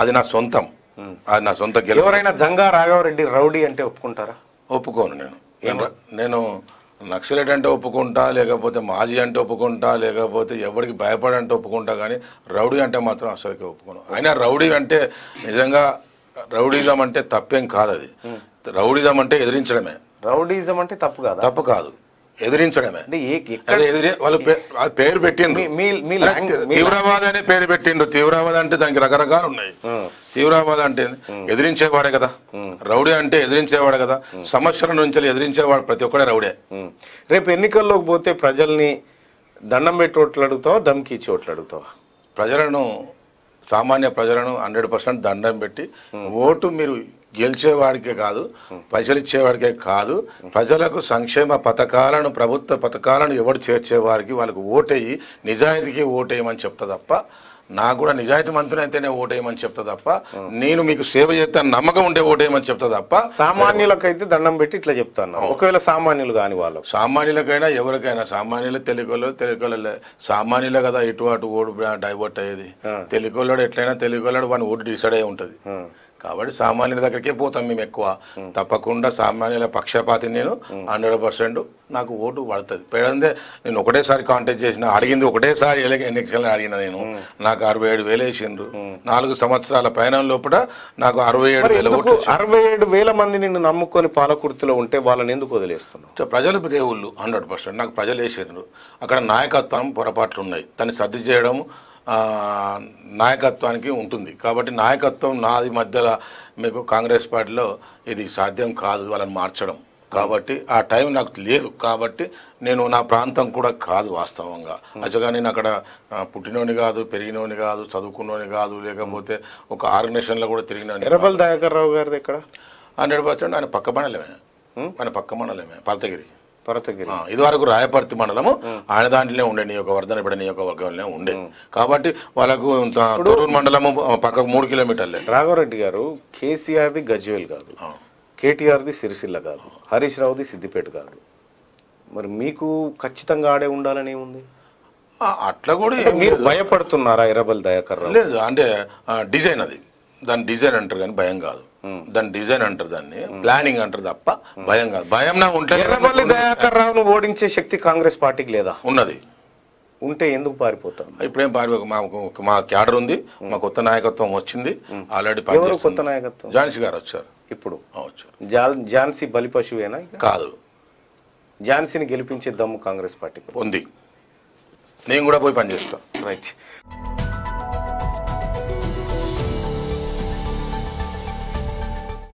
అది నా సొంతం అది నా సొంత గెలుపు ఎవరైనా జంగా రాఘవరెడ్డి రౌడీ అంటే ఒప్పుకుంటారా ఒప్పుకోను నేను నేను నక్సలైట్ అంటే ఒప్పుకుంటా లేకపోతే మాజీ అంటే ఒప్పుకుంటా లేకపోతే ఎవరికి భయపడంటే ఒప్పుకుంటా కానీ రౌడీ అంటే మాత్రం అసలుకి ఒప్పుకోను అయినా రౌడీ అంటే నిజంగా రౌడీజం అంటే తప్పేం కాదు అది రౌడీజం అంటే ఎదిరించడమే రౌడీజం అంటే తప్పు కాదు తప్పు కాదు ఎదిరించడమే వాళ్ళు పేరు పెట్టిండు తీవ్రవాద అనే పేరు పెట్టిండు తీవ్రవాద అంటే దానికి రకరకాలు ఉన్నాయి తీవ్రవాద అంటే ఎదిరించేవాడే కదా రౌడే అంటే ఎదిరించేవాడే కదా సమస్యల నుంచి ఎదిరించేవాడు ప్రతి ఒక్కడే రౌడే రేపు ఎన్నికల్లోకి పోతే ప్రజల్ని దండం పెట్టి ఓట్లు అడుగుతావా దమ్కి ఇచ్చి ఓట్లు అడుగుతావా ప్రజలను సామాన్య ప్రజలను హండ్రెడ్ పర్సెంట్ దండం పెట్టి ఓటు మీరు గెలిచేవాడికే కాదు పైసలు ఇచ్చేవాడికే కాదు ప్రజలకు సంక్షేమ పథకాలను ప్రభుత్వ పథకాలను ఎవరు చేర్చేవారికి వాళ్ళకు ఓటేయి నిజాయితీకి ఓటేయమని చెప్తా తప్ప నాకు కూడా నిజాయితీ అయితేనే ఓటేయమని చెప్తా తప్ప నేను మీకు సేవ చేస్తాను నమ్మకం ఉండే ఓటేయమని చెప్తా తప్ప సామాన్యులకైతే దండం పెట్టి ఇట్లా చెప్తాను ఒకవేళ సామాన్యులు కాని వాళ్ళు సామాన్యులకైనా ఎవరికైనా సామాన్యులు తెలుగులో తెలుగులో సామాన్యులే కదా ఇటు అటు ఓటు డైవర్ట్ అయ్యేది తెలుగులో ఎట్లయినా తెలుగులో వాడిని ఓటు డిసైడ్ అయి ఉంటుంది కాబట్టి సామాన్యుల దగ్గరికే పోతాం మేము ఎక్కువ తప్పకుండా సామాన్యుల పక్షపాతి నేను హండ్రెడ్ పర్సెంట్ నాకు ఓటు పడుతుంది పేడందే నేను ఒకటేసారి కాంటాక్ట్ చేసిన అడిగింది ఒకటేసారి ఎన్నికలు అడిగిన నేను నాకు అరవై ఏడు వేలు వేసిండ్రు నాలుగు సంవత్సరాల పైన లోపల నాకు అరవై ఏడు వేల ఓటు అరవై ఏడు వేల మంది నిన్ను నమ్ముకొని పాలకుర్తిలో ఉంటే వాళ్ళని ఎందుకు వదిలేస్తున్నావు ప్రజలు దేవుళ్ళు హండ్రెడ్ పర్సెంట్ నాకు ప్రజలు వేసిండ్రు అక్కడ నాయకత్వం పొరపాట్లు ఉన్నాయి తను సర్ది చేయడం నాయకత్వానికి ఉంటుంది కాబట్టి నాయకత్వం నాది మధ్యలో మీకు కాంగ్రెస్ పార్టీలో ఇది సాధ్యం కాదు వాళ్ళని మార్చడం కాబట్టి ఆ టైం నాకు లేదు కాబట్టి నేను నా ప్రాంతం కూడా కాదు వాస్తవంగా అచ్చగా నేను అక్కడ పుట్టినోని కాదు పెరిగినోని కాదు చదువుకున్నోని కాదు లేకపోతే ఒక ఆర్గనైజేషన్లో కూడా తిరిగిన ఎర్రబల్ దయాకర్ రావు గారిది ఇక్కడ హండ్రెడ్ పర్సెంట్ ఆయన పక్క మండలమే ఆయన పక్క మండలమే పాలతగిరి పర్వతగిరి ఇది వరకు రాయపర్తి మండలము ఆయన దాంట్లోనే ఉండే నీ యొక్క వర్గంలో ఉండే కాబట్టి వాళ్ళకు తొరూరు మండలము పక్కకు మూడు కిలోమీటర్లే రాఘవరెడ్డి గారు కేసీఆర్ది గజ్వేల్ కాదు కేటీఆర్ది సిరిసిల్ల కాదు హరీష్ రావుది సిద్దిపేట కాదు మరి మీకు ఖచ్చితంగా ఆడే ఉండాలని ఏముంది అట్లా కూడా మీరు భయపడుతున్నారా ఇరబల్ దయాకర్ లేదు అంటే డిజైన్ అది దాని డిజైన్ అంటారు కానీ భయం కాదు దాని డిజైన్ అంటారు దాన్ని ప్లానింగ్ అంటారు తప్ప భయం కాదు భయం నా ఎర్రబల్లి దయాకర్ రావును ఓడించే శక్తి కాంగ్రెస్ పార్టీకి లేదా ఉన్నది ఉంటే ఎందుకు పారిపోతాం ఇప్పుడేం పారిపో మాకు మా క్యాడర్ ఉంది మా కొత్త నాయకత్వం వచ్చింది ఆల్రెడీ కొత్త నాయకత్వం ఝాన్సీ గారు వచ్చారు ఇప్పుడు వచ్చారు ఝాన్సీ బలి పశువేనా కాదు ఝాన్సీని గెలిపించే దమ్ము కాంగ్రెస్ పార్టీకి ఉంది నేను కూడా పోయి పనిచేస్తాను రైట్